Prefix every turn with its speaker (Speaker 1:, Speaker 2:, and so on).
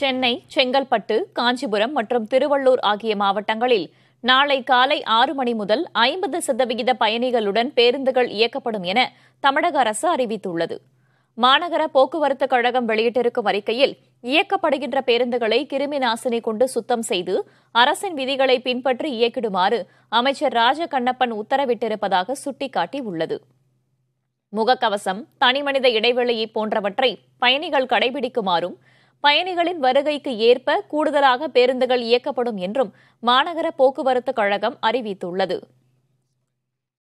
Speaker 1: சென்னை செங்கல்பட்டு காஞ்சிபுரம் மற்றும் திருவள்ளூர் ஆகிய மாவட்டங்களில் நாளை காலை ஆறு மணி முதல் ஐம்பது சதவிகித பயணிகளுடன் பேருந்துகள் இயக்கப்படும் என தமிழக அரசு அறிவித்துள்ளது மாநகர போக்குவரத்து கழகம் வெளியிட்டிருக்கும் அறிக்கையில் இயக்கப்படுகின்ற பேருந்துகளை கிருமி நாசினி கொண்டு சுத்தம் செய்து அரசின் விதிகளை பின்பற்றி இயக்கிடுமாறு அமைச்சர் ராஜகண்ணப்பன் உத்தரவிட்டிருப்பதாக சுட்டிக்காட்டியுள்ளது முகக்கவசம் தனிமனித இடைவெளியை போன்றவற்றை பயணிகள் கடைபிடிக்குமாறும் பயணிகளின் வருகைக்கு ஏற்ப கூடுதலாக பேருந்துகள் இயக்கப்படும் என்றும் மாநகர போக்குவரத்து கழகம் அறிவித்துள்ளது